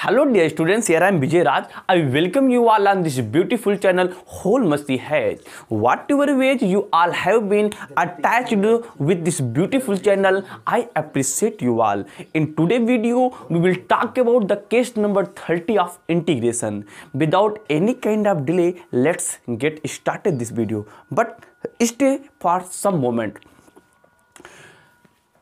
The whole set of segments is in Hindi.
Hello dear students, here I am Vijay Raj. I welcome you all on this beautiful channel Whole Masti Hedge. Whatever age you all have been attached with this beautiful channel, I appreciate you all. In today's video, we will talk about the case number 30 of integration. Without any kind of delay, let's get started this video. But stay for some moment.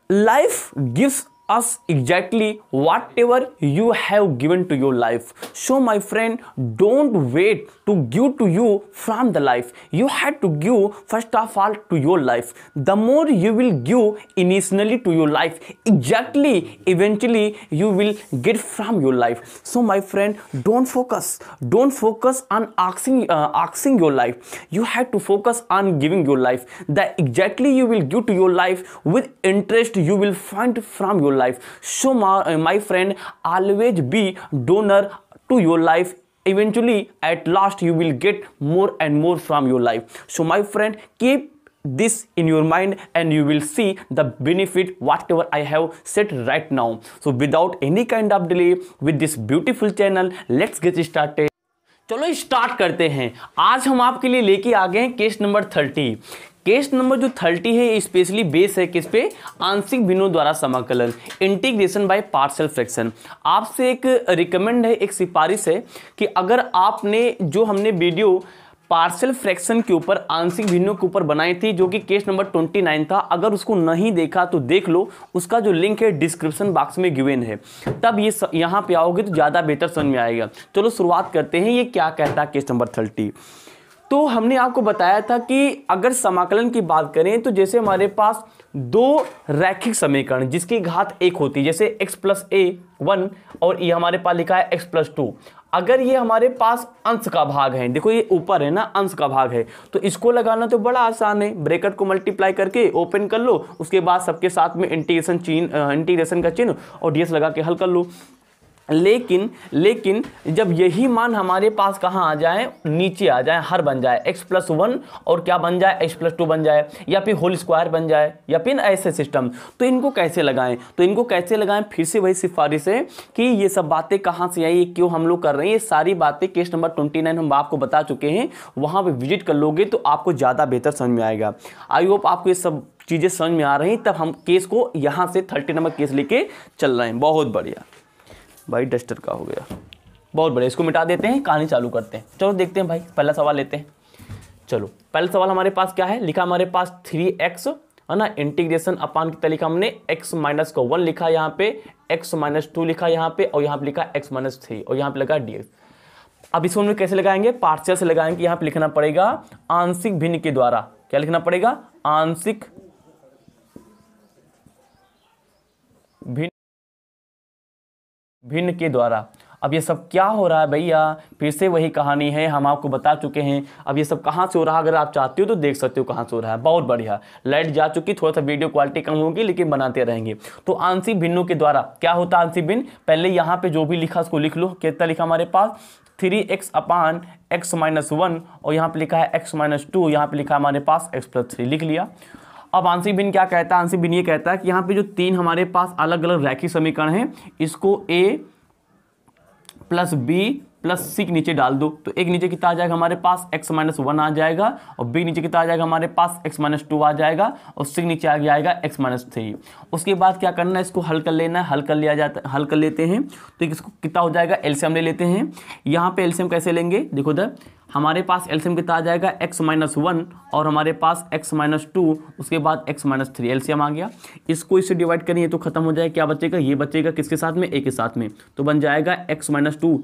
Life gives us exactly whatever you have given to your life so my friend don't wait to give to you from the life you had to give first of all to your life the more you will give initially to your life exactly eventually you will get from your life so my friend don't focus don't focus on asking uh, asking your life you have to focus on giving your life that exactly you will give to your life with interest you will find from your your life so my, my friend always be donor to your life eventually at last you will get more and more from your life so my friend keep this in your mind and you will see the benefit whatever i have said right now so without any kind of delay with this beautiful channel let's get started चलो स्टार्ट करते हैं आज हम आपके लिए लेके आ गए हैं case number thirty case number जो थर्टी है स्पेशली बेस है किस पे आंशिक भिन्नों द्वारा समाकलन इंटीग्रेशन बाय पार्सल फ्रैक्शन आपसे एक रिकमेंड है एक सिफारिश है कि अगर आपने जो हमने वीडियो पार्सल फ्रैक्शन के ऊपर आंशिक भिन्नों के ऊपर बनाई थी जो कि केस नंबर 29 था अगर उसको नहीं देखा तो देख लो उसका जो लिंक है डिस्क्रिप्शन बॉक्स में गिवेन है तब ये यहाँ पे आओगे तो ज़्यादा बेहतर समझ में आएगा चलो शुरुआत करते हैं ये क्या कहता है केस नंबर थर्टी तो हमने आपको बताया था कि अगर समाकलन की बात करें तो जैसे हमारे पास दो रैखिक समीकरण जिसकी घात एक होती है जैसे x प्लस ए वन और ये हमारे पास लिखा है x प्लस टू अगर ये हमारे पास अंश का भाग है देखो ये ऊपर है ना अंश का भाग है तो इसको लगाना तो बड़ा आसान है ब्रेकट को मल्टीप्लाई करके ओपन कर लो उसके बाद सबके साथ में इंटीग्रेशन चिन्ह इंटीग्रेशन का चिन्ह और डीएस लगा के हल कर लो लेकिन लेकिन जब यही मान हमारे पास कहाँ आ जाए नीचे आ जाए हर बन जाए x प्लस वन और क्या बन जाए x प्लस टू बन जाए या फिर होल स्क्वायर बन जाए या फिर ऐसे सिस्टम तो इनको कैसे लगाएं तो इनको कैसे लगाएं फिर से वही सिफारिश है कि ये सब बातें कहाँ से आई क्यों हम लोग कर रहे हैं ये सारी बातें केस नंबर ट्वेंटी नाइन हम आपको बता चुके हैं वहाँ पर विजिट कर लोगे तो आपको ज़्यादा बेहतर समझ में आएगा आई होप आपको ये सब चीज़ें समझ में आ रही तब हम केस को यहाँ से थर्टी नंबर केस लेके चल रहे हैं बहुत बढ़िया भाई डस्टर का हो गया बहुत बढ़िया इसको मिटा देते हैं कहानी चालू करते हैं चलो देखते हैं भाई पहला सवाल लेते हैं चलो पहला सवाल हमारे पास क्या है लिखा हमारे पास थ्री एक्स है ना इंटीग्रेशन अपान की तरीका हमने x माइनस का वन लिखा यहाँ पे x माइनस टू लिखा यहाँ पे और यहाँ पे लिखा x माइनस थ्री और यहाँ पे लगा dx अब इसको हम कैसे लगाएंगे पार्शियल से लगाएंगे यहाँ पे लिखना पड़ेगा आंशिक भिन्न के द्वारा क्या लिखना पड़ेगा आंशिक भिन्न के द्वारा अब ये सब क्या हो रहा है भैया फिर से वही कहानी है हम आपको बता चुके हैं अब ये सब कहाँ से हो रहा है अगर आप चाहते हो तो देख सकते हो कहाँ से हो रहा है बहुत बढ़िया लाइट जा चुकी थोड़ा सा वीडियो क्वालिटी कम होगी लेकिन बनाते रहेंगे तो आंशिक भिन्नों के द्वारा क्या होता है आंशिक भिन्न पहले यहाँ पर जो भी लिखा उसको लिख लो कितना लिखा हमारे पास three x upon x minus one और यहाँ पर लिखा है एक्स माइनस टू यहाँ पर लिखा हमारे पास एक्स प्लस थ्री लिख लिया अब आंसी बिन क्या कहता है आंसी बिन ये कहता है कि यहाँ पे जो तीन हमारे पास अलग अलग रैखी समीकरण हैं इसको ए प्लस बी प्लस सिक नीचे डाल दो तो एक नीचे कितना आ जाएगा हमारे पास एक्स माइनस वन आ जाएगा और बी नीचे कितना आ जाएगा हमारे पास एक्स माइनस टू आ जाएगा और सिक नीचे आगे आएगा एक्स माइनस थ्री उसके बाद क्या करना है इसको हल कर लेना है हल कर लिया जाता हल कर लेते हैं तो इसको कितना हो जाएगा एल्शियम ले लेते हैं यहाँ पर एल्शियम कैसे लेंगे देखो उधर हमारे पास एल्शियम कितना आ जाएगा एक्स माइनस वन और हमारे पास एक्स माइनस टू उसके बाद एक्स माइनस थ्री एल्शियम आ गया इसको इससे डिवाइड करिए तो खत्म हो जाएगा क्या बचेगा ये बचेगा किसके साथ में ए के साथ में तो बन जाएगा एक्स माइनस टू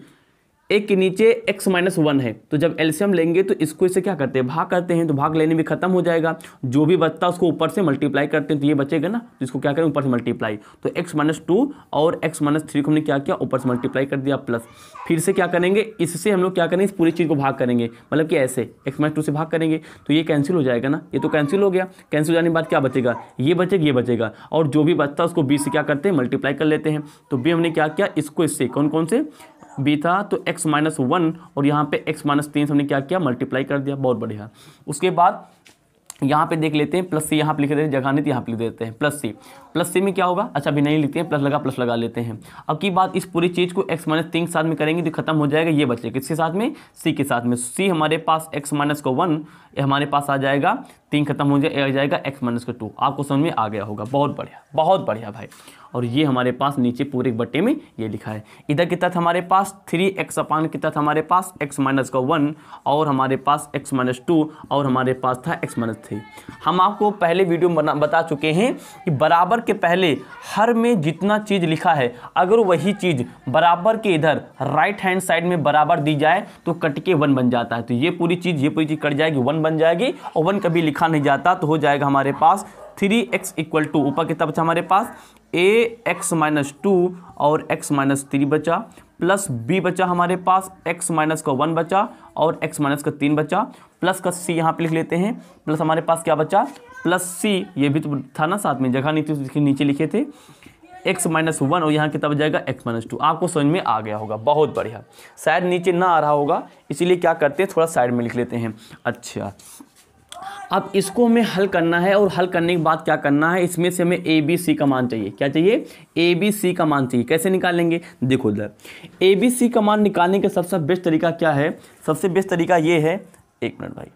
एक के नीचे x माइनस वन है तो जब एल्शियम लेंगे तो इसको इसे क्या करते हैं भाग करते हैं तो भाग लेने में खत्म हो जाएगा जो भी बचता है उसको ऊपर से मल्टीप्लाई करते हैं तो ये बचेगा ना तो इसको क्या करें ऊपर से मल्टीप्लाई तो x माइनस टू और x माइनस थ्री को हमने क्या किया ऊपर से मल्टीप्लाई कर दिया प्लस फिर से क्या करेंगे इससे हम लोग क्या करेंगे इस पूरी चीज़ को भाग करेंगे मतलब कि ऐसे एक्स माइनस टू से भाग करेंगे तो ये कैंसिल हो जाएगा ना ये तो कैंसिल हो गया कैंसिल हो जाने के बाद क्या बचेगा ये बचेगा ये बचेगा और जो भी बचता है उसको बी से क्या करते हैं मल्टीप्लाई कर लेते हैं तो बी हमने क्या किया इसको इससे कौन कौन से बी था तो एक्स माइनस वन और यहाँ पे एक्स माइनस तीन से हमने क्या किया मल्टीप्लाई कर दिया बहुत बढ़िया उसके बाद यहाँ पे देख लेते हैं प्लस सी यहाँ पे लिख देते हैं जगह नहीं यहाँ पे लिख देते हैं प्लस सी प्लस सी में क्या होगा अच्छा अभी नहीं लिखते हैं प्लस लगा प्लस लगा लेते हैं अब की बात इस पूरी चीज़ को एक्स माइनस तीन के साथ में करेंगे तो खत्म हो जाएगा ये बचे किसके साथ में सी के साथ में सी हमारे पास एक्स माइनस को वन ये हमारे पास आ जाएगा तीन खत्म हो जाए आ जाएगा एक्स माइनस का टू आपको समझ में आ गया होगा बहुत बढ़िया बहुत बढ़िया भाई और ये हमारे पास नीचे पूरे बट्टे में ये लिखा है इधर के तहत हमारे पास थ्री एक्स अपान के तहत हमारे पास एक्स माइनस का वन और हमारे पास एक्स माइनस टू और हमारे पास था एक्स माइनस थ्री हम आपको पहले वीडियो बना बता चुके हैं कि बराबर के पहले हर में जितना चीज़ लिखा है अगर वही चीज़ बराबर के इधर राइट हैंड साइड में बराबर दी जाए तो कट के वन बन जाता है तो ये पूरी चीज़ ये पूरी चीज़ कट जाएगी वन बन जाएगी और वन कभी लिखा नहीं जाता तो हो जाएगा हमारे पास थ्री एक्स इक्वल टू ऊपर कितना बचा हमारे पास ए एक्स माइनस टू और एक्स माइनस थ्री बचा प्लस बी बचा हमारे पास एक्स माइनस का वन बचा और एक्स माइनस का तीन बचा प्लस का सी यहाँ पे लिख लेते हैं प्लस हमारे पास क्या बचा प्लस सी ये भी तो था ना साथ में जगह नहीं थी नीचे लिखे थे एक्स माइनस वन और यहाँ कितना जाएगा एक्स माइनस टू आपको समझ में आ गया होगा बहुत बढ़िया शायद नीचे ना आ रहा होगा इसीलिए क्या करते हैं थोड़ा साइड में लिख लेते हैं अच्छा अब इसको हमें हल करना है और हल करने के बाद क्या करना है इसमें से हमें ए बी सी का मान चाहिए क्या चाहिए ए बी सी का मान चाहिए कैसे निकालेंगे देखो इधर ए बी सी का मान निकालने का सबसे बेस्ट तरीका क्या है सबसे बेस्ट तरीका ये है एक मिनट भाई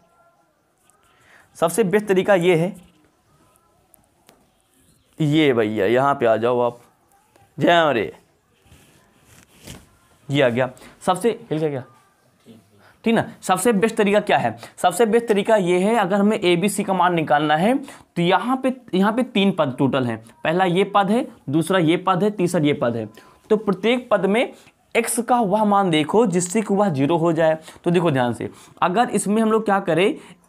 सबसे बेस्ट तरीका ये है ये भैया यहाँ पे आ जाओ आप जय अरे ये आ गया सबसे हिल गया क्या ठीक ना सबसे बेस्ट तरीका क्या है सबसे बेस्ट तरीका ये है अगर हमें ए बी सी का मान निकालना है तो यहाँ पे यहाँ पे तीन पद टोटल हैं पहला ये पद है दूसरा ये पद है तीसरा ये पद है तो प्रत्येक पद में एक्स का वह मान देखो जिससे कि वह जीरो हो जाए तो देखो ध्यान से अगर इसमें हम लोग क्या करें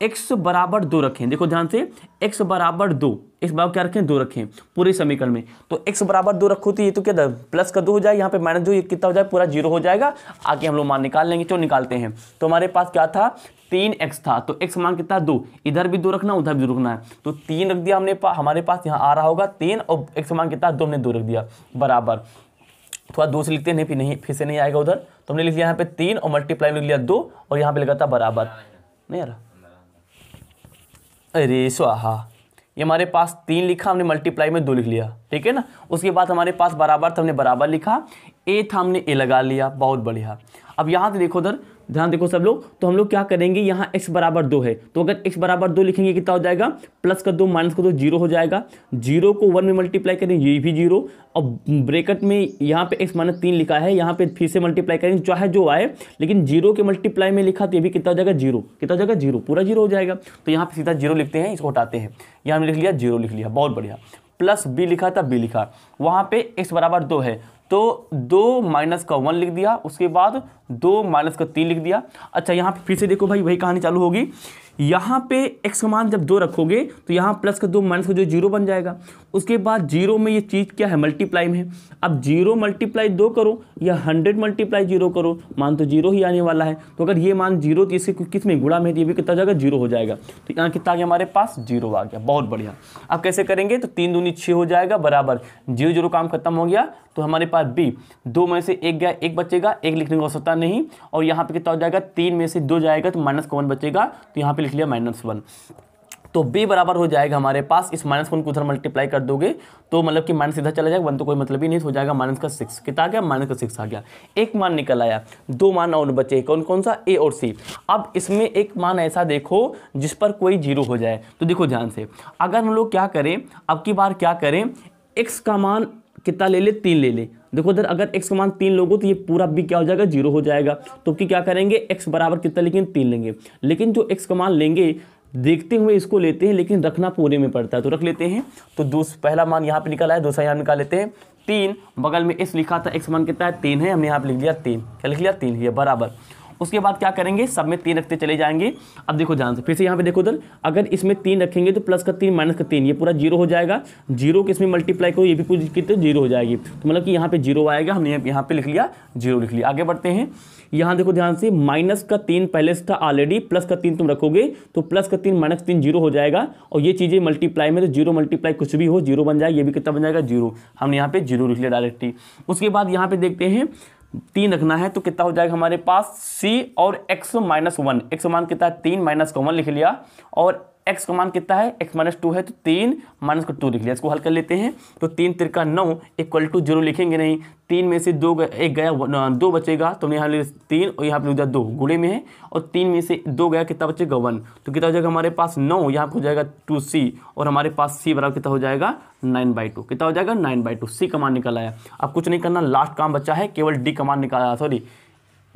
एक्स बराबर दो रखें देखो ध्यान से एक्स बराबर दो इस बार क्या रखें दो रखें पूरे समीकरण में तो एक्स बराबर दो रखो तो ये तो क्या प्लस का दो हो जाए यहाँ पे माइनस दो ये कितना हो जाए पूरा जीरो हो जाएगा आगे हम लोग मान निकाल लेंगे चलो निकालते हैं तो हमारे पास क्या था तीन एक्स था तो एक्स मान कितना दो इधर भी दो रखना उधर भी दो रखना है तो तीन रख दिया हमने पा, हमारे पास यहाँ आ रहा होगा तीन और एक्स मान कितना दो हमने दो रख दिया बराबर थोड़ा दो से लिखते नहीं फिर नहीं फिर से नहीं आएगा उधर तो हमने लिख लिया यहाँ पे तीन और मल्टीप्लाई लिख लिया दो और यहाँ पे लिखा था बराबर नहीं आ रहा अरे स्वाहा ये हमारे पास तीन लिखा हमने मल्टीप्लाई में दो लिख लिया ठीक है ना उसके बाद हमारे पास बराबर था हमने बराबर लिखा ए था हमने ए लगा लिया बहुत बढ़िया अब यहाँ से देखो उधर ध्यान देखो सब लोग तो हम लोग क्या करेंगे यहाँ x बराबर दो है तो अगर x बराबर दो लिखेंगे कितना हो जाएगा प्लस का दो माइनस का दो जीरो हो जाएगा जीरो को वन में मल्टीप्लाई करेंगे ये भी जीरो और ब्रेकट में यहाँ पे x माइनस तीन लिखा है यहाँ पे फिर से मल्टीप्लाई करेंगे चाहे जो आए लेकिन जीरो के मल्टीप्लाई में लिखा तो ये भी कितना हो जाएगा जीरो कितना हो जाएगा जीरो पूरा जीरो हो जाएगा तो यहाँ पर सीधा जीरो लिखते हैं इसको हटाते हैं यहाँ लिख लिया जीरो लिख लिया बहुत बढ़िया प्लस बी लिखा था बी लिखा वहाँ पे एक्स बराबर दो है तो दो माइनस का वन लिख दिया उसके बाद दो माइनस का तीन लिख दिया अच्छा यहाँ पे फिर से देखो भाई वही कहानी चालू होगी यहाँ पे x का मान जब दो रखोगे तो यहाँ प्लस का दो माइनस का जो जीरो बन जाएगा उसके बाद जीरो में ये चीज़ क्या है मल्टीप्लाई में अब जीरो मल्टीप्लाई दो करो या हंड्रेड मल्टीप्लाई जीरो करो मान तो जीरो ही आने वाला है तो अगर ये मान जीरो तो इसके किस में गुड़ा में तो ये भी कितना जाएगा जीरो हो जाएगा तो यहाँ कितना आ गया हमारे पास जीरो आ गया बहुत बढ़िया अब कैसे करेंगे तो तीन दूनी छः हो जाएगा बराबर जीरो जीरो काम खत्म हो गया तो हमारे पास बी दो में से एक गया एक बचेगा एक लिखने की आवश्यकता नहीं और यहाँ पे कितना हो जाएगा तीन में से दो जाएगा तो माइनस वन बचेगा तो यहाँ पे लिख लिया माइनस वन तो b बराबर हो जाएगा हमारे पास इस माइनस वन को उधर मल्टीप्लाई कर दोगे तो मतलब कि माइनस इधर चला जाएगा वन तो कोई मतलब ही नहीं हो जाएगा माइनस का सिक्स कितना आ गया माइनस का सिक्स आ गया एक मान निकल आया दो मान और बचे कौन कौन सा a और c अब इसमें एक मान ऐसा देखो जिस पर कोई जीरो हो जाए तो देखो ध्यान से अगर हम लोग क्या करें अब की बार क्या करें एक्स का मान कितना ले ले तीन ले ले देखो इधर अगर x का मान तीन लोगों तो ये पूरा b क्या हो जाएगा जीरो हो जाएगा तो कि क्या करेंगे x बराबर कितना लेकिन तीन लेंगे लेकिन जो x का मान लेंगे देखते हुए इसको लेते हैं लेकिन रखना पूरे में पड़ता है तो रख लेते हैं तो दूसरा पहला मान यहाँ पे निकला है दूसरा यहाँ निकाल लेते हैं तीन बगल में एक्स लिखा था एक्स मान कितना है तीन है हमने यहाँ पर लिख दिया तीन क्या लिख लिया तीन ये बराबर उसके बाद क्या करेंगे सब में तीन रखते चले जाएंगे अब देखो ध्यान से फिर से यहाँ पे देखो उधर अगर इसमें तीन रखेंगे तो प्लस का तीन माइनस का तीन ये पूरा जीरो हो जाएगा जीरो के इसमें मल्टीप्लाई करो ये भी पूरी कितने जीरो हो जाएगी तो मतलब कि यहाँ पे जीरो आएगा हमने यहाँ पे लिख लिया जीरो लिख लिया आगे बढ़ते हैं यहाँ देखो ध्यान से माइनस का तीन पहले से था ऑलरेडी प्लस का तीन तुम रखोगे तो प्लस का तीन माइनस तीन जीरो हो जाएगा और ये चीज़ें मल्टीप्लाई में तो जीरो मल्टीप्लाई कुछ भी हो जीरो बन जाए ये भी कितना बन जाएगा जीरो हमने यहाँ पे जीरो लिख लिया डायरेक्टली उसके बाद यहाँ पे देखते हैं तीन रखना है तो कितना हो जाएगा हमारे पास सी और एक्स माइनस वन एक्स मान कितना है तीन माइनस कॉमन लिख लिया और एक्स का मान कितना है एक्स माइनस टू है तो तीन माइनस का टू लिख लिया इसको हल कर लेते हैं तो तीन तिरका नौ इक्वल टू जीरो लिखेंगे नहीं तीन में से दो एक गया दो बचेगा तो हमने यहाँ तीन और यहाँ पर लिख दिया दो गुड़े में है और तीन में से दो गया कितना बचेगा वन तो कितना हो जाएगा हमारे पास नौ यहाँ पर हो जाएगा टू सी और हमारे पास सी बराबर कितना हो जाएगा नाइन बाई टू कितना हो जाएगा nine by two C common निकल आया अब कुछ नहीं करना लास्ट काम बचा है केवल डी कमान निकल आया सॉरी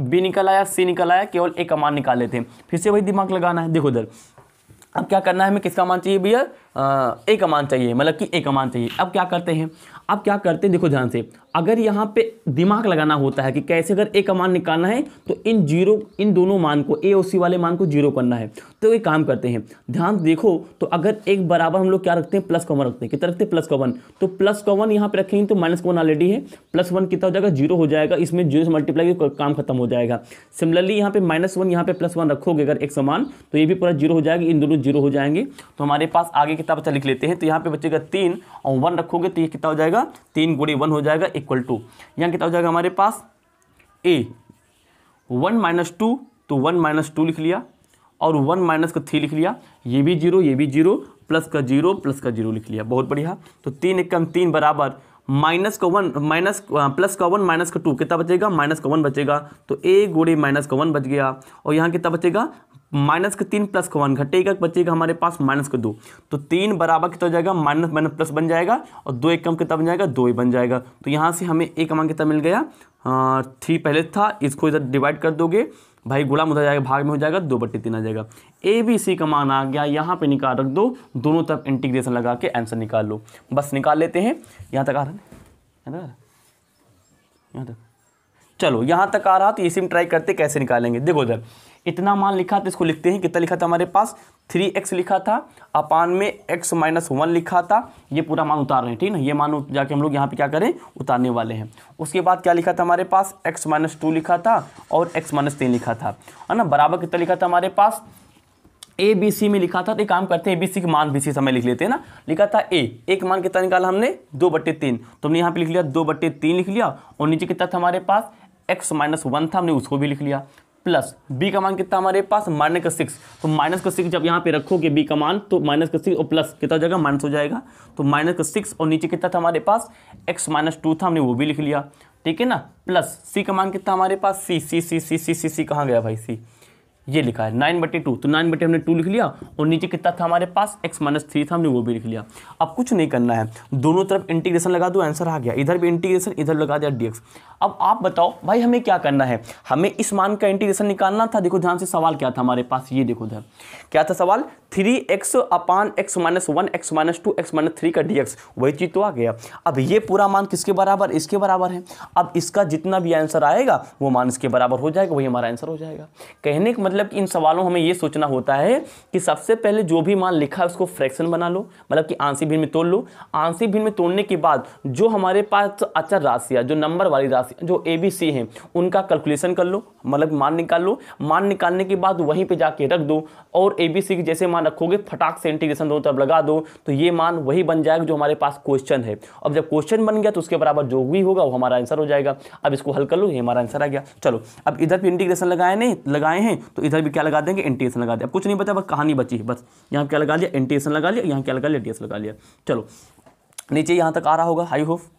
बी निकल आया सी निकल आया केवल एक कमान निकाल लेते हैं फिर से वही दिमाग लगाना है देखो उधर अब क्या करना है हमें किसका मान चाहिए भैया ए का मान चाहिए मतलब कि ए का मान चाहिए अब क्या करते हैं आप क्या करते हैं देखो ध्यान से अगर यहाँ पे दिमाग लगाना होता है कि कैसे अगर ए का मान निकालना है तो इन जीरो इन दोनों मान को ए और सी वाले मान को जीरो करना है तो ये काम करते हैं ध्यान देखो तो अगर एक बराबर हम लोग क्या रखते हैं प्लस कॉमन रखते हैं कितना रखते हैं प्लस कॉमन तो प्लस कॉमन यहाँ पे रखेंगे तो माइनस कॉमन ऑलरेडी है प्लस वन कितना हो जाएगा जीरो हो जाएगा इसमें जीरो से मल्टीप्लाई काम खत्म हो जाएगा सिमिलरली यहाँ पे माइनस वन यहाँ पे प्लस वन रखोगे अगर एक समान तो ये भी पूरा जीरो हो जाएगा इन दोनों जीरो हो जाएंगे तो हमारे पास आगे किताब अच्छा लिख लेते हैं तो यहाँ पे बचेगा तीन और वन रखोगे तो ये कितना हो जाएगा जाएगा तीन गुड़ी वन हो जाएगा इक्वल टू यहाँ कितना हो जाएगा हमारे पास ए वन माइनस टू तो वन माइनस टू लिख लिया और वन माइनस का थ्री लिख लिया ये भी जीरो ये भी जीरो प्लस का जीरो प्लस का जीरो लिख लिया बहुत बढ़िया तो तीन एक कम तीन बराबर माइनस का वन माइनस प्लस का वन माइनस का टू कितना बचेगा माइनस का वन बचेगा तो ए गुड़े माइनस का वन बच गया और यहाँ कितना बचेगा माइनस के तीन प्लस का वन घटेगा बचेगा हमारे पास माइनस के दो तो तीन बराबर कितना हो जाएगा माइनस माइनस प्लस बन जाएगा और दो एक कम कितना बन जाएगा दो ही बन जाएगा तो यहाँ से हमें एक अमांक कितना मिल गया थ्री पहले था इसको इधर डिवाइड कर दोगे भाई गुलाम उधर जाएगा भाग में हो जाएगा दो बट्टी तीन आ जाएगा ए बी सी का मान आ गया यहाँ पे निकाल रख दो दोनों तरफ इंटीग्रेशन लगा के आंसर निकाल लो बस निकाल लेते हैं यहाँ तक आ रहा है यहाँ तक चलो यहाँ तक आ रहा तो इसी में ट्राई करते कैसे निकालेंगे देखो उधर इतना मान लिखा था तो इसको लिखते हैं कितना लिखा था हमारे पास थ्री एक्स लिखा था अपान में एक्स माइनस वन लिखा था ये पूरा मान उतार रहे हैं ठीक है ये मान जाके हम लोग यहाँ पे क्या करें उतारने वाले हैं उसके बाद क्या लिखा था हमारे पास एक्स माइनस टू लिखा था और एक्स माइनस तीन लिखा था है ना बराबर कितना लिखा था हमारे पास ए बी सी में लिखा था तो एक काम करते हैं ए बी सी के मान बी सी समय लिख लेते हैं ना लिखा था ए एक मान कितना निकाला हमने दो बट्टे तीन तो हमने यहाँ पे लिख लिया दो बट्टे तीन लिख लिया और नीचे कितना था हमारे पास एक्स माइनस वन था हमने उसको भी लिख लिया प्लस बी का मान कितना हमारे पास माइनस का सिक्स तो माइनस का सिक्स जब यहाँ पे रखोगे बी का मान तो माइनस का सिक्स और प्लस कितना हो जाएगा माइनस हो जाएगा तो माइनस का सिक्स और नीचे कितना था हमारे पास एक्स माइनस टू था हमने वो भी लिख लिया ठीक है ना प्लस सी का मान कितना हमारे पास सी सी सी सी सी सी सी कहाँ गया भाई सी ये लिखा है नाइन बटे टू तो नाइन बटे हमने टू लिख लिया और नीचे कितना था हमारे पास एक्स माइनस थ्री था हमने वो भी लिख लिया अब कुछ नहीं करना है दोनों तरफ इंटीग्रेशन लगा दो आंसर आ गया इधर भी इंटीग्रेशन इधर लगा दिया डीएक्स अब आप बताओ भाई हमें क्या करना है हमें इस मान का इंटीग्रेशन निकालना था देखो ध्यान से सवाल क्या था हमारे पास ये देखो उधर क्या था सवाल three x upon x minus one x minus two x minus three का डीएक्स वही चीज़ तो आ गया अब ये पूरा मान किसके बराबर इसके बराबर है अब इसका जितना भी आंसर आएगा वो मान इसके बराबर हो जाएगा वही हमारा आंसर हो जाएगा कहने का मतलब मतलब कि इन सवालों हमें ये सोचना होता है कि सबसे पहले जो भी मान लिखा है उसको फ्रैक्शन बना लो मतलब कि आंसी भिन्न में तोड़ लो आंसी भिन्न में तोड़ने के बाद जो हमारे पास अच्छा राशियाँ जो नंबर वाली राशि जो ए बी सी हैं उनका कैलकुलेशन कर लो मतलब मान निकाल लो मान निकालने के बाद वहीं पर जाके रख दो और ए बी सी की जैसे मान रखोगे फटाक से इंटीग्रेशन दोनों तरफ लगा दो तो ये मान वही बन जाएगा जो हमारे पास क्वेश्चन है अब जब क्वेश्चन बन गया तो उसके बराबर जो भी होगा वो हमारा आंसर हो जाएगा अब इसको हल कर लो ये हमारा आंसर आ गया चलो अब इधर भी इंटीग्रेशन लगाए नहीं लगाए हैं तो तो इधर भी क्या लगा देंगे एंटीएसन लगा दिया कुछ नहीं बचा बस कहानी बची है बस यहाँ क्या लगा लिया एंटीएसन लगा लिया यहाँ क्या लगा लिया डी लगा लिया चलो नीचे यहाँ तक आ रहा होगा हाई होफ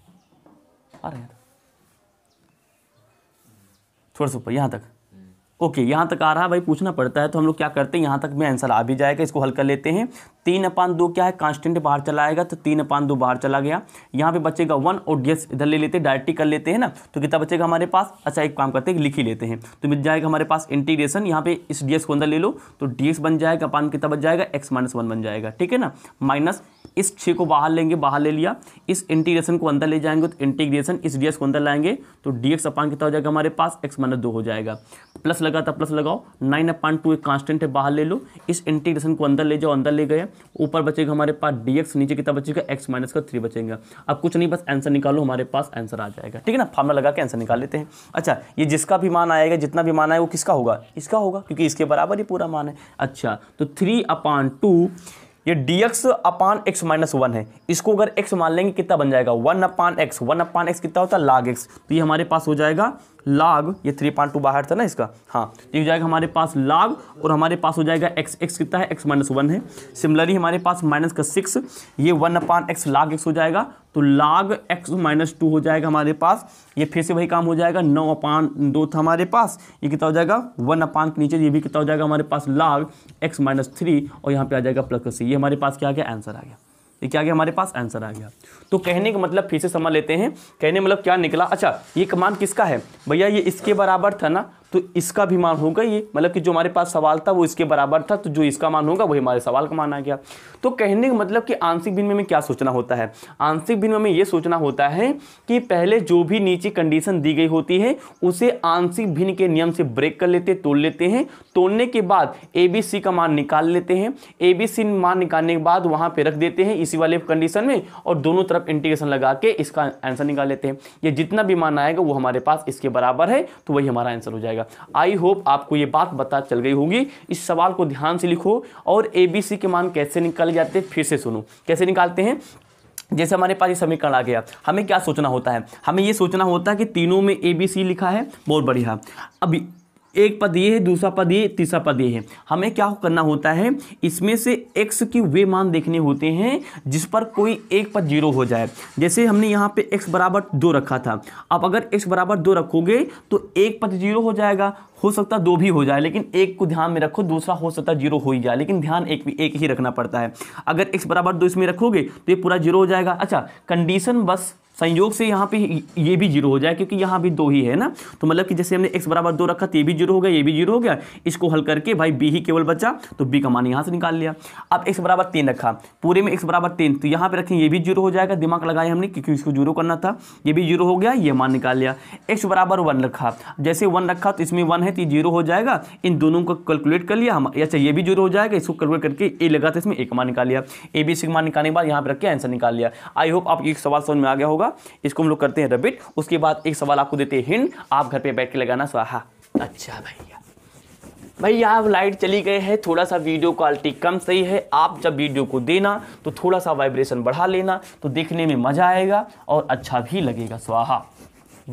आ रहा है थोड़ा सा ऊपर यहाँ तक ओके यहाँ तक आ रहा है भाई पूछना पड़ता है तो हम लोग क्या करते हैं यहाँ तक में आंसर आ भी जाएगा इसको हल कर लेते हैं तीन अपान दो क्या है कांस्टेंट बाहर चला आएगा तो तीन अपान दो बाहर चला गया यहाँ पे बचेगा वन और डीएस इधर ले लेते हैं डायरेक्टली कर लेते हैं ना तो कितना बचेगा हमारे पास अच्छा एक काम करते हैं लिख ही लेते हैं तो मिल जाएगा हमारे पास इंटीग्रेशन यहाँ पे इस डीएस को अंदर ले लो तो डीएक्स बन जाएगा अपान कितना बच जाएगा एक्स माइनस वन बन जाएगा ठीक है ना माइनस इस छः को बाहर लेंगे बाहर ले लिया इस इंटीग्रेशन को अंदर ले जाएंगे तो इंटीग्रेशन इस डीएस को अंदर लाएंगे तो डीएक्स अपान कितना हो जाएगा हमारे पास एक्स माइनस दो हो जाएगा प्लस लगा था प्लस लगाओ नाइन अपान टू एक कांस्टेंट है बाहर ले लो इस इंटीग्रेशन को अंदर ले जाओ अंदर ले गए ऊपर बचेगा हमारे पास डी एक्स नीचे कितना बचेगा एक्स माइनस का थ्री बचेगा अब कुछ नहीं बस आंसर निकालो हमारे पास आंसर आ जाएगा ठीक है ना फार्मला लगा के आंसर निकाल लेते हैं अच्छा ये जिसका भी मान आएगा जितना भी मान आएगा वो किसका होगा इसका होगा क्योंकि इसके बराबर ही पूरा मान है अच्छा तो थ्री अपान टू ये d x upon x minus one है इसको अगर एक्स मान लेंगे कितना बन जाएगा one upon x one upon x कितना होता है लाग एक्स तो ये हमारे पास हो जाएगा लाग ये थ्री पॉइंट टू बाहर था ना इसका हाँ ये हो जाएगा हमारे पास लाग और हमारे पास हो जाएगा एक्स एक्स कितना है एक्स माइनस वन है सिमिलरली हमारे पास माइनस का सिक्स ये one upon x log x हो जाएगा तो लाग एक्स माइनस टू हो जाएगा हमारे पास ये फिर से वही काम हो जाएगा नौ अपान दो था हमारे पास ये कितना हो जाएगा वन अपान के नीचे ये भी कितना हो जाएगा हमारे पास लाग एक्स माइनस थ्री और यहाँ पे आ जाएगा प्लस का सी ये हमारे पास क्या आ गया आंसर आ गया ये क्या गया हमारे पास आंसर आ गया तो कहने का मतलब फिर से समझ लेते हैं कहने मतलब क्या निकला अच्छा ये कमान किसका है भैया ये इसके बराबर था ना तो इसका भी मान होगा ये मतलब कि जो हमारे पास सवाल था वो इसके बराबर था तो जो इसका मान होगा वही हमारे सवाल का मान आ गया तो कहने का मतलब कि आंशिक भिन्न में, क्या सोचना होता है आंशिक भिन्न में ये सोचना होता है कि पहले जो भी नीचे कंडीशन दी गई होती है उसे आंशिक भिन्न के नियम से ब्रेक कर लेते तोड़ लेते हैं तोड़ने के बाद ए बी सी का मान निकाल लेते हैं ए बी सी मान निकालने के बाद वहाँ पर रख देते हैं इसी वाले कंडीशन में और दोनों तरफ इंटीग्रेशन लगा के इसका आंसर निकाल लेते हैं ये जितना भी मान आएगा वो हमारे पास इसके बराबर है तो वही हमारा आंसर हो जाएगा जाएगा आई होप आपको ये बात बता चल गई होगी इस सवाल को ध्यान से लिखो और ए बी सी के मान कैसे निकाले जाते हैं फिर से सुनो कैसे निकालते हैं जैसे हमारे पास ये समीकरण आ गया हमें क्या सोचना होता है हमें ये सोचना होता है कि तीनों में ए बी सी लिखा है बहुत बढ़िया अभी एक पद ये है दूसरा पद ये तीसरा पद ये है हमें क्या करना होता है इसमें से एक्स के वे मान देखने होते हैं जिस पर कोई एक पद जीरो हो जाए जैसे हमने यहाँ पे एक्स बराबर दो रखा था अब अगर एक्स बराबर दो रखोगे तो एक पद जीरो हो जाएगा हो सकता दो भी हो जाए लेकिन एक को ध्यान में रखो दूसरा हो सकता जीरो हो ही जाए लेकिन ध्यान एक भी एक ही रखना पड़ता है अगर एक्स बराबर दो इसमें रखोगे तो ये पूरा जीरो हो जाएगा अच्छा कंडीशन बस संयोग से यहाँ पे ये भी जीरो हो जाए क्योंकि यहाँ भी दो ही है ना तो मतलब कि जैसे हमने एक्स बराबर दो रखा तो ये भी जीरो हो गया ये भी जीरो हो गया इसको हल करके भाई बी ही केवल बचा तो बी का मान यहाँ से निकाल लिया अब एक्स बराबर तीन रखा पूरे में एक्स बराबर तीन तो यहाँ पे रखें ये भी जीरो हो जाएगा दिमाग लगाए हमने क्योंकि इसको जीरो करना था ये भी जीरो हो गया ये मान निकाल लिया एक्स बराबर वन रखा जैसे वन रखा तो इसमें वन है तो ये जीरो हो जाएगा इन दोनों को कैलकुलेट कर लिया हम अच्छा ये भी जीरो हो जाएगा इसको कैलकुलेट करके ए लगा था तो इसमें एक मान निकाल लिया ए बी सी मान निकालने के बाद यहाँ पर रख के आंसर निकाल लिया आई होप आप एक सवाल समझ में आ गया होगा होगा इसको हम लोग करते हैं रबिट उसके बाद एक सवाल आपको देते हैं हिंड आप घर पे बैठ के लगाना स्वाहा अच्छा भैया भैया आप लाइट चली गए हैं थोड़ा सा वीडियो क्वालिटी कम सही है आप जब वीडियो को देना तो थोड़ा सा वाइब्रेशन बढ़ा लेना तो देखने में मज़ा आएगा और अच्छा भी लगेगा स्वाहा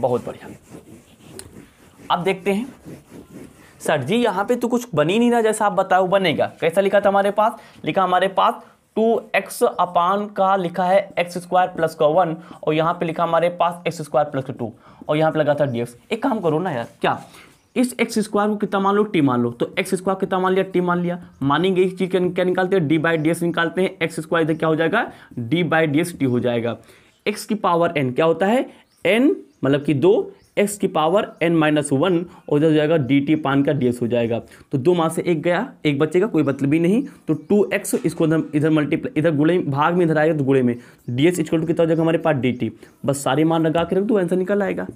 बहुत बढ़िया अब देखते हैं सर जी यहाँ पे तो कुछ बनी नहीं रहा जैसा आप बताओ बनेगा कैसा लिखा था हमारे पास लिखा हमारे पास टू एक्स अपान का लिखा है एक्स स्क्वायर प्लस का वन और यहाँ पे लिखा हमारे पास एक्स स्क्वायर प्लस का टू और यहाँ पे लगा था डी एक काम करो ना यार क्या इस एक्स स्क्वायर को कितना मान लो टी मान लो तो एक्स स्क्वायर कितना मान लिया टी मान लिया मानेंगे इस चीज़ क्या निकालते हैं डी बाई डी एस निकालते हैं एक्स स्क्वायर इधर क्या हो जाएगा d by d s t हो जाएगा एक्स की पावर एन क्या होता है एन मतलब कि दो एक्स की पावर एन माइनस वन और इधर हो जाएगा डी टी पान का डी हो जाएगा तो दो मास से एक गया एक बच्चे का कोई मतलब ही नहीं तो टू एक्स इसको इधर मल्टीप्लाई इधर गुड़े भाग में इधर आएगा तो गुड़े में डी एस इक्वल टू कितना हो जाएगा हमारे पास डी टी बस सारे मान लगा के रख दो आंसर निकल आएगा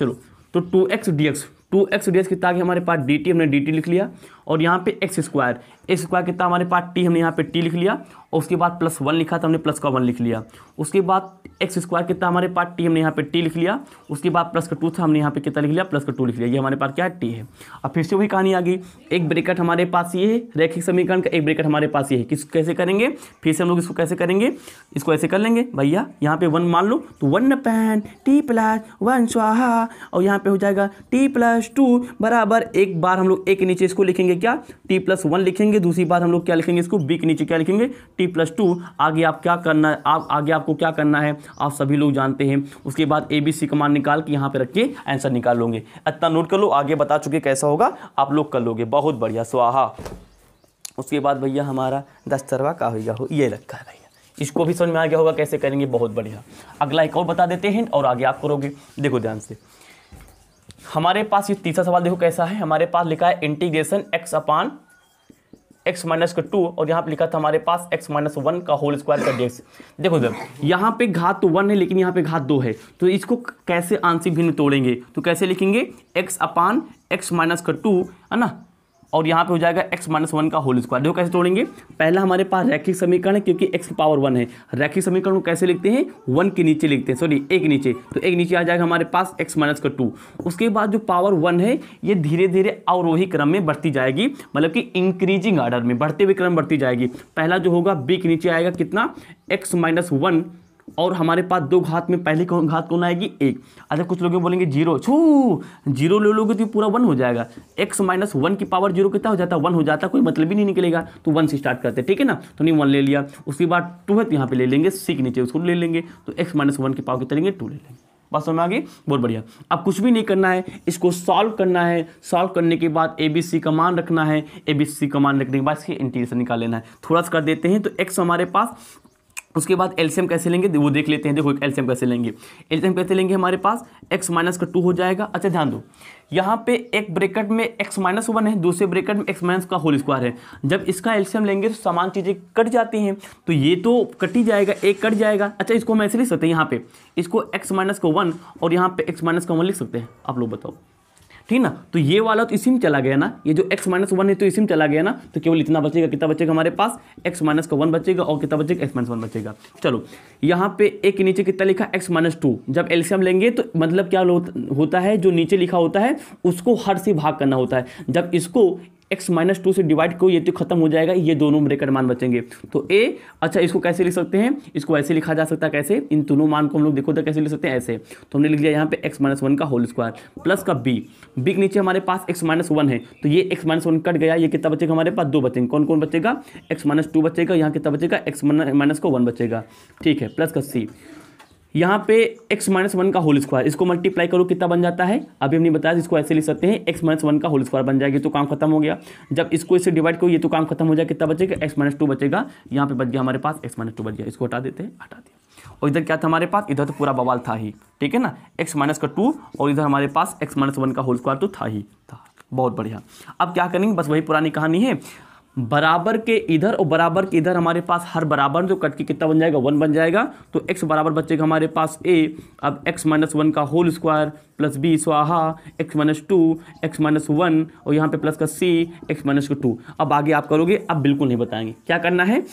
चलो तो two x d x two x d x कितना हमारे पास डी टी हमने डी टी लिख लिया और यहाँ पे एक्स स्क्वायर एक्स स्क्वायर कितना हमारे पास टी हमने यहाँ पे टी लिख लिया और उसके बाद प्लस वन लिखा था हमने प्लस का वन लिख लिया उसके बाद एक्स स्क्वायर कितना हमारे पास टी हमने यहाँ पे टी लिख लिया उसके बाद प्लस का टू था हमने यहाँ पे कितना लिख लिया प्लस का टू लिख लिया ये हमारे पास क्या है टी है अब फिर से वही कहानी आ गई एक ब्रेकट हमारे पास ये है रेखिक समीकरण का एक ब्रेकट हमारे पास ये है किस कैसे करेंगे फिर से हम लोग इसको कैसे करेंगे इसको ऐसे कर लेंगे भैया यहाँ पे वन मान लो तो one upon t plus one स्वाहा और यहाँ पे हो जाएगा टी प्लस टू बराबर एक बार हम लोग एक नीचे इसको लिखेंगे में क्या टी प्लस वन लिखेंगे दूसरी बात हम लोग क्या लिखेंगे इसको बी के नीचे क्या लिखेंगे टी प्लस टू आगे आप क्या करना है आप आगे आपको क्या करना है आप सभी लोग जानते हैं उसके बाद ए बी सी कमान निकाल के यहाँ पे रख के आंसर निकाल लोगे इतना नोट कर लो आगे बता चुके कैसा होगा आप लोग कर लोगे बहुत बढ़िया स्वाहा उसके बाद भैया हमारा दस्तरवा का होगा हो ये रखा है भैया इसको भी समझ में आ गया होगा कैसे करेंगे बहुत बढ़िया अगला एक और बता देते हैं और आगे आप करोगे देखो ध्यान से हमारे पास ये तीसरा सवाल देखो कैसा है हमारे पास लिखा है integration x upon x minus का टू और यहाँ पे लिखा था हमारे पास एक्स माइनस वन का होल स्क्वायर का डेक्स देखो सर यहाँ पे घात तो वन है लेकिन यहाँ पे घात दो है तो इसको कैसे आंशिक भिन्न तोड़ेंगे तो कैसे लिखेंगे एक्स अपान एक्स माइनस का टू है ना और यहाँ पे हो जाएगा x माइनस वन का होल स्क्वायर देखो कैसे तोड़ेंगे पहला हमारे पास रैखिक समीकरण है क्योंकि x की पावर वन है रैखिक समीकरण को कैसे लिखते हैं वन के नीचे लिखते हैं सॉरी एक नीचे तो एक नीचे आ जाएगा हमारे पास x माइनस का टू उसके बाद जो पावर वन है ये धीरे धीरे अवरोही क्रम में बढ़ती जाएगी मतलब कि इंक्रीजिंग ऑर्डर में बढ़ते हुए क्रम बढ़ती जाएगी पहला जो होगा बी के नीचे आएगा कितना एक्स माइनस वन और हमारे पास दो घात में पहले कौन घात कौन आएगी एक अच्छा कुछ लोग बोलेंगे जीरो छू जीरो ले लोगे तो ये पूरा वन हो जाएगा एक्स माइनस वन की पावर जीरो कितना हो जाता है वन हो जाता कोई मतलब ही नहीं निकलेगा तो वन से स्टार्ट करते ठीक है ना तो नहीं वन ले लिया उसके बाद टू है तो यहाँ पर ले लेंगे सी के नीचे उसको ले लेंगे तो एक्स माइनस वन की पावर कितना लेंगे टू ले लेंगे बस हम आगे बहुत बढ़िया अब कुछ भी नहीं करना है इसको सॉल्व करना है सॉल्व करने के बाद ए बी सी का मान रखना है ए बी सी का मान रखने के बाद इसके इंटीग्रेशन निकाल लेना है थोड़ा सा कर देते हैं तो एक्स हमारे पास उसके बाद एल्सियम कैसे लेंगे वो देख लेते हैं देखो एल्सियम कैसे लेंगे एल्सियम कैसे लेंगे हमारे पास एक्स माइनस का टू हो जाएगा अच्छा ध्यान दो यहाँ पे एक ब्रेकेट में एक्स माइनस वन है दूसरे ब्रेकेट में एक्स माइनस का होल स्क्वायर है जब इसका एल्सियम लेंगे तो समान चीज़ें कट जाती हैं तो ये तो कट ही जाएगा एक कट जाएगा अच्छा इसको हम ऐसे लिख सकते हैं यहाँ पे इसको एक्स माइनस का वन और यहाँ पे एक्स माइनस का वन लिख सकते हैं आप लोग बताओ ठीक ना तो ये वाला तो इसी में चला गया ना ये जो एक्स माइनस वन है तो इसी में चला गया ना तो केवल इतना बचेगा कितना बचेगा हमारे पास एक्स माइनस का वन बचेगा और कितना बचेगा एक्स माइनस वन बचेगा चलो यहाँ पे एक नीचे कितना लिखा एक्स माइनस टू जब एल्सियम लेंगे तो मतलब क्या होता है जो नीचे लिखा होता है उसको हर से भाग करना होता है जब इसको एक्स माइनस टू से डिवाइड करो ये तो खत्म हो जाएगा ये दोनों ब्रेकर मान बचेंगे तो ए अच्छा इसको कैसे लिख सकते हैं इसको ऐसे लिखा जा सकता है कैसे इन दोनों मान को हम लोग देखो तो कैसे लिख सकते हैं ऐसे तो हमने लिख लिया यहाँ पे एक्स माइनस वन का होल स्क्वायर प्लस का बी बी के नीचे हमारे पास एक्स माइनस वन है तो ये एक्स माइनस वन कट गया ये कितना बचेगा हमारे पास दो बचेंगे कौन कौन बचेगा एक्स माइनस टू बचेगा यहाँ कितना बचेगा एक्स माइनस को वन बचेगा ठीक है प्लस का सी यहाँ पे x माइनस वन का होल स्क्वायर इसको मल्टीप्लाई करो कितना बन जाता है अभी हमने बताया इसको ऐसे लिख सकते हैं x माइनस वन का होल स्क्वायर बन जाएगी तो काम खत्म हो गया जब इसको इसे डिवाइड करो ये तो काम खत्म हो जाएगा कितना बचेगा x माइनस टू बचेगा यहाँ पे बच गया हमारे पास x माइनस टू बच गया इसको हटा देते हैं हटा दिया और इधर क्या था हमारे पास इधर तो पूरा बवाल था ही ठीक है ना एक्स माइनस का टू और इधर हमारे पास एक्स माइनस वन का होल स्क्वायर तो था ही था बहुत बढ़िया अब क्या करेंगे बस वही पुरानी कहानी है बराबर के इधर और बराबर के इधर हमारे पास हर बराबर जो तो कट के कितना बन जाएगा वन बन जाएगा तो एक्स बराबर बचेगा हमारे पास ए अब एक्स माइनस वन का होल स्क्वायर प्लस बी स्वाहा x minus two x minus one और यहाँ पे प्लस का सी एक्स माइनस का टू अब आगे आप करोगे अब बिल्कुल नहीं बताएंगे क्या करना है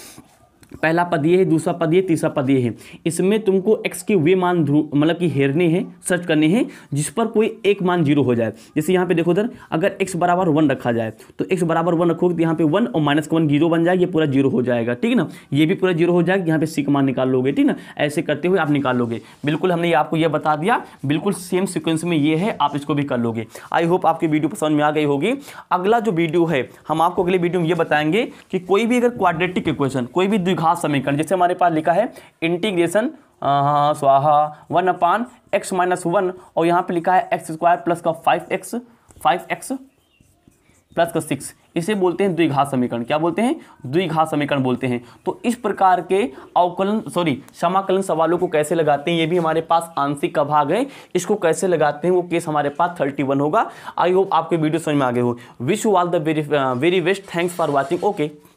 पहला पद ये है दूसरा पद ये तीसरा पद ये है इसमें तुमको एक्स के वे मान मतलब कि हेरने हैं सर्च करने हैं जिस पर कोई एक मान जीरो हो जाए जैसे यहाँ पे देखो उधर अगर एक्स बराबर वन रखा जाए तो एक्स बराबर वन रखोगे तो यहाँ पे वन और माइनस का वन जीरो बन जाए ये पूरा जीरो हो जाएगा ठीक है ना ये भी पूरा जीरो हो जाएगा यहाँ पे सी का मान निकाल लोगे ठीक ना ऐसे करते हुए आप निकाल लोगे बिल्कुल हमने आपको ये बता दिया बिल्कुल सेम सिक्वेंस में ये है आप इसको भी कर लोगे आई होप आपकी वीडियो पसंद में आ गई होगी अगला जो वीडियो है हम आपको अगले वीडियो में ये बताएंगे कि कोई भी अगर क्वाड्रेटिक इक्वेशन कोई भी द्विघात समीकरण जिसे हमारे पास लिखा है इंटीग्रेशन स्वाहा one upon x minus one और यहाँ पे लिखा है एक्स स्क्वायर प्लस का five x five x plus का सिक्स इसे बोलते हैं द्विघात समीकरण क्या बोलते हैं द्विघात समीकरण बोलते हैं तो इस प्रकार के अवकलन सॉरी समाकलन सवालों को कैसे लगाते हैं ये भी हमारे पास आंशिक का भाग है इसको कैसे लगाते हैं वो केस हमारे पास थर्टी वन होगा आई होप आपके वीडियो समझ में आगे हो wish you all the very very best thanks for watching okay